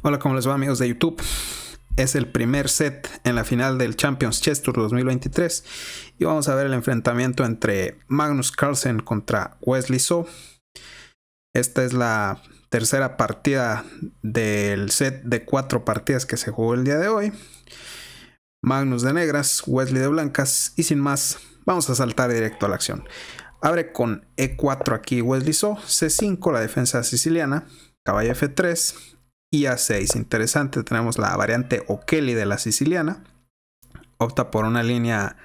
Hola, ¿cómo les va amigos de YouTube? Es el primer set en la final del Champions Chess Tour 2023 y vamos a ver el enfrentamiento entre Magnus Carlsen contra Wesley So. Esta es la tercera partida del set de cuatro partidas que se jugó el día de hoy. Magnus de negras, Wesley de blancas y sin más, vamos a saltar directo a la acción. Abre con E4 aquí Wesley So, C5 la defensa siciliana, caballo F3, y A6. Interesante, tenemos la variante O'Kelly de la siciliana. Opta por una línea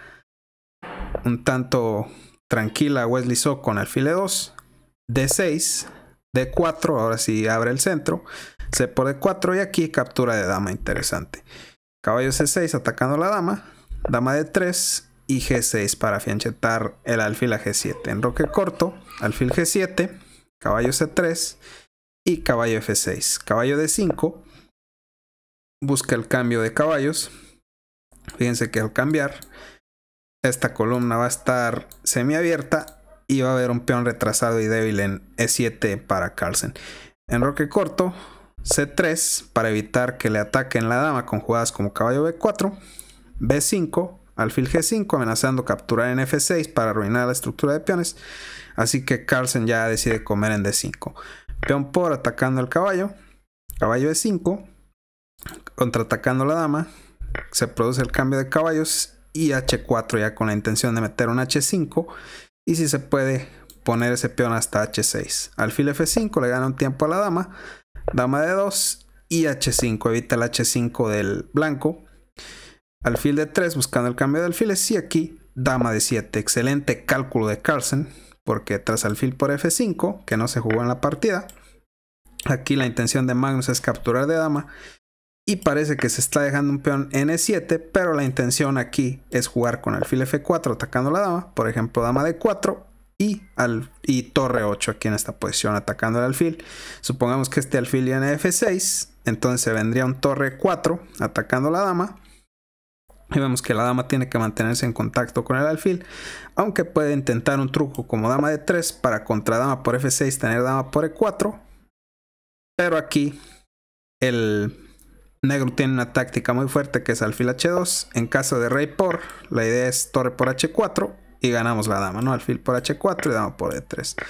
un tanto tranquila Wesley So con alfil 2 D6, D4, ahora sí abre el centro, C por D4 y aquí captura de dama, interesante. Caballo C6 atacando la dama, dama D3 y G6 para fianchetar el alfil a G7. Enroque corto, alfil G7, caballo C3, y caballo F6. Caballo D5 busca el cambio de caballos. Fíjense que al cambiar, esta columna va a estar semiabierta y va a haber un peón retrasado y débil en E7 para Carlsen. En roque corto, C3 para evitar que le ataquen la dama con jugadas como caballo B4, B5, alfil G5 amenazando capturar en F6 para arruinar la estructura de peones, así que Carlsen ya decide comer en D5. Peón por atacando al caballo. Caballo de 5. Contraatacando a la dama. Se produce el cambio de caballos. Y H4 ya con la intención de meter un H5. Y si se puede poner ese peón hasta H6. Alfil F5 le gana un tiempo a la dama. Dama de 2 y H5. Evita el H5 del blanco. Alfil de 3 buscando el cambio de alfiles. Y aquí dama de 7. Excelente cálculo de Carlsen porque tras alfil por f5, que no se jugó en la partida, aquí la intención de Magnus es capturar de dama, y parece que se está dejando un peón en e7, pero la intención aquí es jugar con alfil f4 atacando la dama, por ejemplo dama d4 y, al, y torre 8 aquí en esta posición atacando el alfil. Supongamos que este alfil viene f6, entonces vendría un torre 4 atacando la dama, y vemos que la dama tiene que mantenerse en contacto con el alfil, aunque puede intentar un truco como dama de 3 para contra dama por F6 tener dama por E4. Pero aquí el negro tiene una táctica muy fuerte que es alfil H2. En caso de rey por, la idea es torre por H4 y ganamos la dama, ¿no? Alfil por H4 y dama por E3.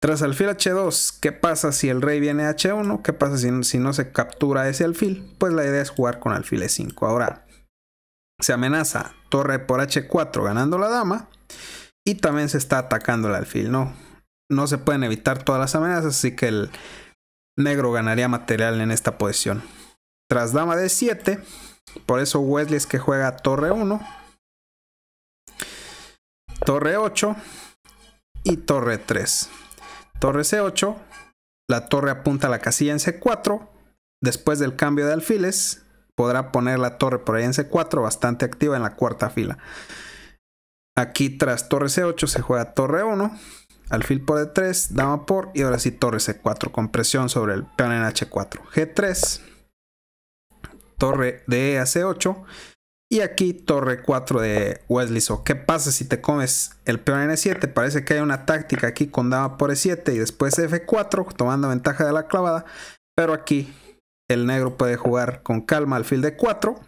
Tras alfil H2, ¿qué pasa si el rey viene H1? ¿Qué pasa si, si no se captura ese alfil? Pues la idea es jugar con alfil E5. Ahora se amenaza torre por h4 ganando la dama y también se está atacando el alfil, ¿no? No se pueden evitar todas las amenazas, así que el negro ganaría material en esta posición. Tras dama de 7, por eso Wesley es que juega torre 1, torre 8 y torre 3. Torre c8, la torre apunta a la casilla en c4, después del cambio de alfiles, podrá poner la torre por ahí en C4 bastante activa en la cuarta fila. Aquí tras torre C8 se juega torre 1, alfil por e 3 dama por y ahora sí torre C4 con presión sobre el peón en H4. G3, torre de E a C8 y aquí torre 4 de Wesley. So, ¿Qué pasa si te comes el peón en E7? Parece que hay una táctica aquí con dama por E7 y después F4 tomando ventaja de la clavada, pero aquí el negro puede jugar con calma al alfil de 4,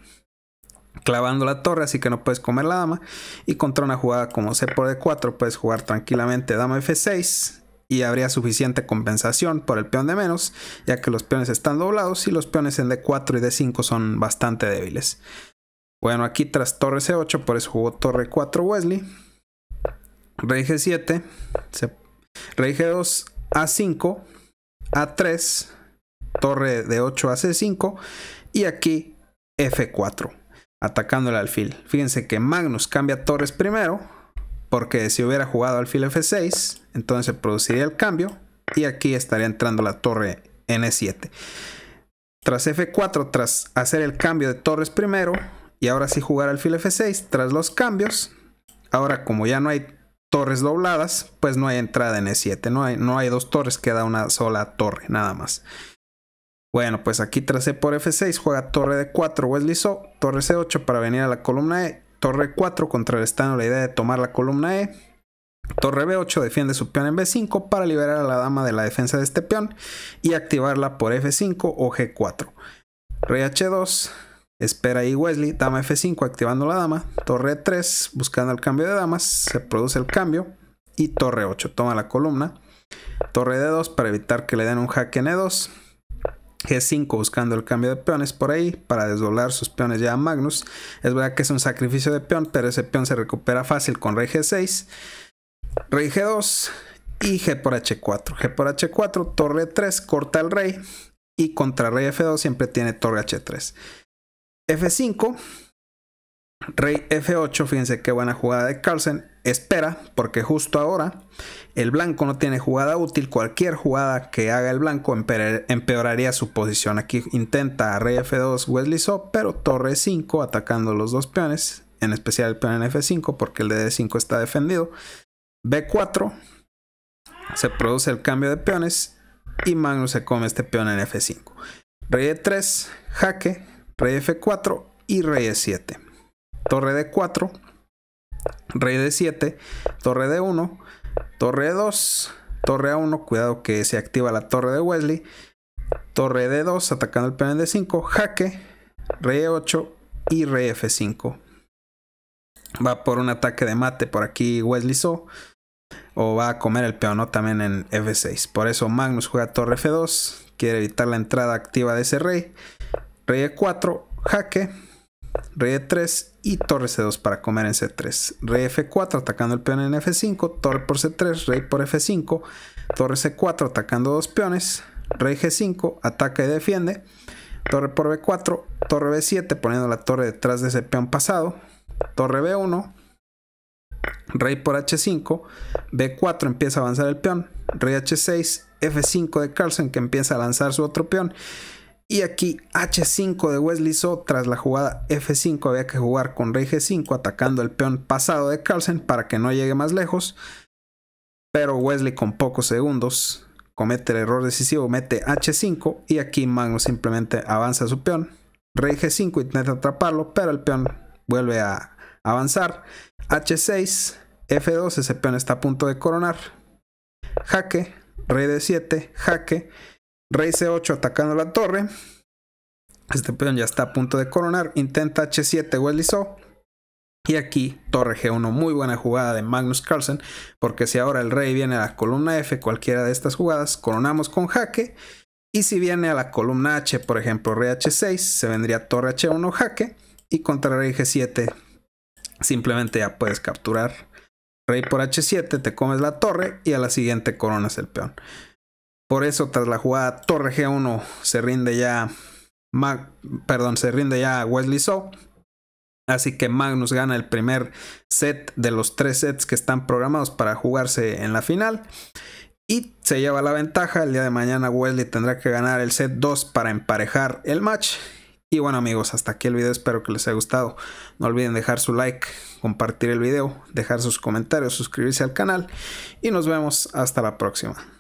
clavando la torre, así que no puedes comer la dama. Y contra una jugada como C por D4, puedes jugar tranquilamente dama F6 y habría suficiente compensación por el peón de menos, ya que los peones están doblados y los peones en D4 y D5 son bastante débiles. Bueno, aquí tras torre C8, por eso jugó torre 4 Wesley. Rey G7, Rey G2, A5, A3, torre de 8 a C5 y aquí F4, atacando el alfil. Fíjense que Magnus cambia torres primero, porque si hubiera jugado alfil F6, entonces produciría el cambio y aquí estaría entrando la torre N7. Tras F4, tras hacer el cambio de torres primero y ahora sí jugar alfil F6, tras los cambios, ahora como ya no hay torres dobladas, pues no hay entrada en E7, no hay, no hay dos torres, queda una sola torre nada más. Bueno, pues aquí tras e por F6 juega torre de 4 Wesley So, torre C8 para venir a la columna E, torre 4 contrarrestando la idea de tomar la columna E, torre B8 defiende su peón en B5 para liberar a la dama de la defensa de este peón y activarla por F5 o G4. Rey H2, espera ahí Wesley, dama F5 activando la dama, torre 3 buscando el cambio de damas, se produce el cambio y torre 8 toma la columna, torre D2 para evitar que le den un jaque en E2 G5 buscando el cambio de peones por ahí para desdoblar sus peones ya a Magnus. Es verdad que es un sacrificio de peón, pero ese peón se recupera fácil con rey G6, rey G2 y G por H4. G por H4, torre 3, corta el rey y contra rey F2 siempre tiene torre H3. F5, rey F8, fíjense qué buena jugada de Carlsen espera, porque justo ahora el blanco no tiene jugada útil. Cualquier jugada que haga el blanco empeoraría su posición. Aquí intenta rey F2 Wesley So, pero torre 5 atacando los dos peones, en especial el peón en F5 porque el de D5 está defendido. B4 se produce el cambio de peones y Magnus se come este peón en F5. Rey 3 e jaque, rey F4 y rey 7 e Torre D4 rey de 7, torre de 1, torre de 2, torre a 1, cuidado que se activa la torre de Wesley, torre de 2 atacando el peón de 5, jaque, rey 8 y rey f5. Va por un ataque de mate por aquí Wesley So. O va a comer el peón también en f6. Por eso Magnus juega torre f2. Quiere evitar la entrada activa de ese rey. Rey e4, jaque. Rey de 3 y torre C2 para comer en C3. Rey F4 atacando el peón en F5, torre por C3, rey por F5, torre C4 atacando dos peones, rey G5, ataca y defiende, torre por B4, torre B7 poniendo la torre detrás de ese peón pasado, torre B1, rey por H5, B4 empieza a avanzar el peón, rey H6, F5 de Carlsen que empieza a lanzar su otro peón y aquí H5 de Wesley So tras la jugada F5 había que jugar con Rey G5 atacando el peón pasado de Carlsen para que no llegue más lejos. Pero Wesley con pocos segundos comete el error decisivo, mete H5 y aquí Magnus simplemente avanza su peón. Rey G5 intenta atraparlo, pero el peón vuelve a avanzar. H6, F2, ese peón está a punto de coronar. Jaque, Rey D7, jaque Rey C8 atacando la torre. Este peón ya está a punto de coronar. Intenta H7 Wesley Y aquí torre G1. Muy buena jugada de Magnus Carlsen. Porque si ahora el rey viene a la columna F, cualquiera de estas jugadas, coronamos con jaque. Y si viene a la columna H, por ejemplo, rey H6, se vendría torre H1 jaque. Y contra rey G7, simplemente ya puedes capturar. Rey por H7, te comes la torre y a la siguiente coronas el peón. Por eso, tras la jugada Torre G1, se rinde ya. Mag perdón, se rinde ya Wesley So. Así que Magnus gana el primer set de los tres sets que están programados para jugarse en la final. Y se lleva la ventaja. El día de mañana Wesley tendrá que ganar el set 2 para emparejar el match. Y bueno amigos, hasta aquí el video, espero que les haya gustado. No olviden dejar su like, compartir el video, dejar sus comentarios, suscribirse al canal y nos vemos hasta la próxima.